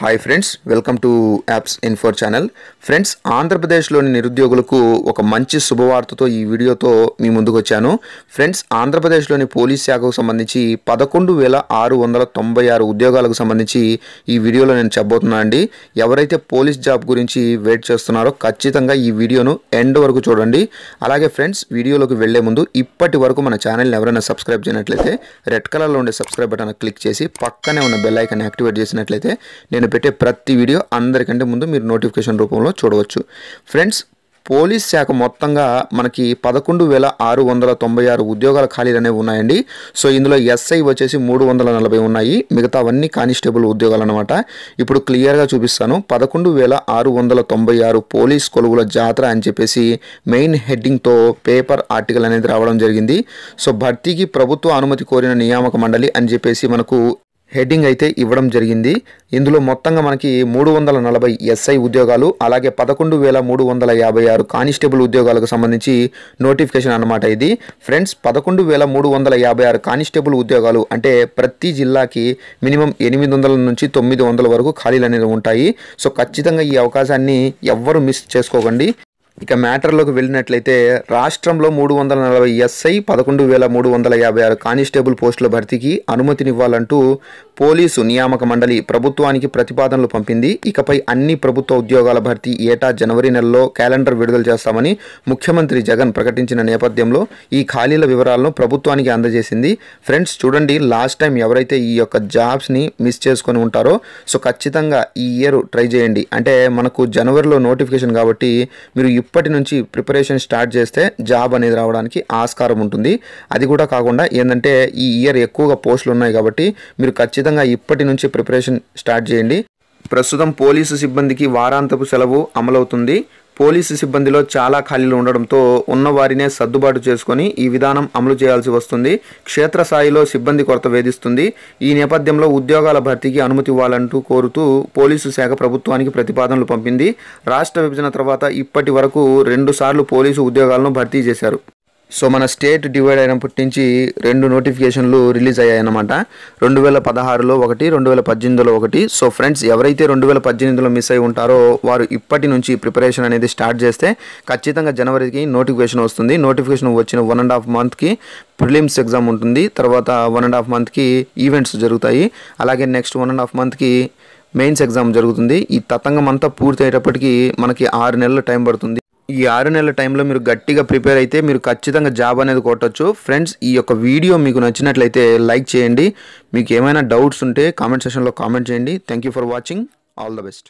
hi friends welcome to apps info channel friends ఆంధ్రప్రదేశ్లోని నిరుద్యోగులకు ఒక మంచి శుభవార్తతో ఈ వీడియోతో మీ ముందుకు వచ్చాను ఫ్రెండ్స్ ఆంధ్రప్రదేశ్లోని పోలీస్ శాఖకు సంబంధించి పదకొండు వేల ఆరు వందల తొంభై ఆరు ఉద్యోగాలకు సంబంధించి ఈ వీడియోలో నేను చెప్పబోతున్నా అండి ఎవరైతే పోలీస్ జాబ్ గురించి వెయిట్ చేస్తున్నారో ఖచ్చితంగా ఈ వీడియోను ఎండ్ వరకు చూడండి అలాగే ఫ్రెండ్స్ వీడియోలోకి వెళ్లే ముందు ఇప్పటి వరకు మన ఛానల్ని ఎవరైనా సబ్స్క్రైబ్ చేయనట్లయితే రెడ్ కలర్లో ఉండే సబ్స్క్రైబ్ బటన్ క్లిక్ చేసి పక్కనే ఉన్న బెల్ ఐకాన్ యాక్టివేట్ చేసినట్లయితే నేను నేను పెట్టే ప్రతి వీడియో అందరికంటే ముందు మీరు నోటిఫికేషన్ రూపంలో చూడవచ్చు ఫ్రెండ్స్ పోలీస్ శాఖ మొత్తంగా మనకి పదకొండు వేల ఆరు వందల తొంభై ఆరు ఉద్యోగాల ఖాళీలు అనేవి ఉన్నాయండి సో ఇందులో ఎస్ఐ వచ్చేసి మూడు వందల నలభై ఉన్నాయి మిగతా అవన్నీ కానిస్టేబుల్ ఉద్యోగాలు అనమాట ఇప్పుడు క్లియర్గా చూపిస్తాను పదకొండు వేల ఆరు వందల తొంభై ఆరు పోలీస్ కొలువుల జాతర అని చెప్పేసి మెయిన్ హెడ్డింగ్తో పేపర్ ఆర్టికల్ అనేది రావడం జరిగింది సో భర్తీకి ప్రభుత్వ అనుమతి కోరిన నియామక మండలి అని చెప్పేసి మనకు హెడ్డింగ్ అయితే ఇవ్వడం జరిగింది ఇందులో మొత్తంగా మనకి మూడు వందల నలభై ఎస్ఐ ఉద్యోగాలు అలాగే పదకొండు వేల మూడు వందల యాభై ఆరు కానిస్టేబుల్ ఉద్యోగాలకు సంబంధించి నోటిఫికేషన్ అనమాట ఇది ఫ్రెండ్స్ పదకొండు వేల మూడు వందల యాభై ఆరు కానిస్టేబుల్ ఉద్యోగాలు అంటే ప్రతి జిల్లాకి మినిమం ఎనిమిది వందల నుంచి తొమ్మిది వందల వరకు ఖాళీలు అనేవి ఉంటాయి సో ఖచ్చితంగా ఈ అవకాశాన్ని ఎవ్వరు మిస్ చేసుకోకండి ఇక మ్యాటర్లోకి వెళ్ళినట్లయితే రాష్ట్రంలో మూడు వందల నలభై ఎస్ఐ పదకొండు వేల మూడు వందల యాభై ఆరు కానిస్టేబుల్ పోస్టుల భర్తీకి అనుమతినివ్వాలంటూ పోలీసు నియామక మండలి ప్రభుత్వానికి ప్రతిపాదనలు పంపింది ఇకపై అన్ని ప్రభుత్వ ఉద్యోగాల భర్తీ ఏటా జనవరి నెలలో క్యాలెండర్ విడుదల చేస్తామని ముఖ్యమంత్రి జగన్ ప్రకటించిన నేపథ్యంలో ఈ ఖాళీల వివరాలను ప్రభుత్వానికి అందజేసింది ఫ్రెండ్స్ చూడండి లాస్ట్ టైం ఎవరైతే ఈ యొక్క జాబ్స్ని మిస్ చేసుకొని ఉంటారో సో ఖచ్చితంగా ఈ ఇయర్ ట్రై చేయండి అంటే మనకు జనవరిలో నోటిఫికేషన్ కాబట్టి మీరు ఇప్పటి నుంచి ప్రిపరేషన్ స్టార్ట్ చేస్తే జాబ్ అనేది రావడానికి ఆస్కారం ఉంటుంది అది కూడా కాకుండా ఏంటంటే ఈ ఇయర్ ఎక్కువగా పోస్టులు ఉన్నాయి కాబట్టి మీరు ఖచ్చితంగా ఇప్పటి నుంచి ప్రిపరేషన్ స్టార్ట్ చేయండి ప్రస్తుతం పోలీసు సిబ్బందికి వారాంతపు సెలవు అమలవుతుంది పోలీసు సిబ్బందిలో చాలా ఖాళీలు ఉండడంతో ఉన్నవారినే సర్దుబాటు చేసుకుని ఈ విధానం అమలు చేయాల్సి వస్తుంది క్షేత్రస్థాయిలో సిబ్బంది కొరత వేధిస్తుంది ఈ నేపథ్యంలో ఉద్యోగాల భర్తీకి అనుమతి ఇవ్వాలంటూ కోరుతూ పోలీసు శాఖ ప్రభుత్వానికి ప్రతిపాదనలు పంపింది రాష్ట్ర విభజన తర్వాత ఇప్పటి వరకు రెండుసార్లు పోలీసు ఉద్యోగాలను భర్తీ చేశారు సో మన స్టేట్ డివైడ్ అయినప్పటి నుంచి రెండు నోటిఫికేషన్లు రిలీజ్ అయ్యాయన్నమాట రెండు వేల పదహారులో ఒకటి రెండు వేల పద్దెనిమిదిలో ఒకటి సో ఫ్రెండ్స్ ఎవరైతే రెండు వేల పద్దెనిమిదిలో మిస్ అయి ఉంటారో వారు ఇప్పటి నుంచి ప్రిపరేషన్ అనేది స్టార్ట్ చేస్తే ఖచ్చితంగా జనవరికి నోటిఫికేషన్ వస్తుంది నోటిఫికేషన్ వచ్చిన వన్ అండ్ హాఫ్ మంత్కి ప్రిలిమ్స్ ఎగ్జామ్ ఉంటుంది తర్వాత వన్ అండ్ హాఫ్ మంత్కి ఈవెంట్స్ జరుగుతాయి అలాగే నెక్స్ట్ వన్ అండ్ హాఫ్ మంత్కి మెయిన్స్ ఎగ్జామ్ జరుగుతుంది ఈ తతంగం అంతా పూర్తి అయ్యేటప్పటికి మనకి ఆరు నెలలు టైం పడుతుంది ఈ ఆరు నెలల టైంలో మీరు గట్టిగా ప్రిపేర్ అయితే మీరు ఖచ్చితంగా జాబ్ అనేది కొట్టచ్చు ఫ్రెండ్స్ ఈ యొక్క వీడియో మీకు నచ్చినట్లయితే లైక్ చేయండి మీకు ఏమైనా డౌట్స్ ఉంటే కామెంట్ సెషన్లో కామెంట్ చేయండి thank for watching all the best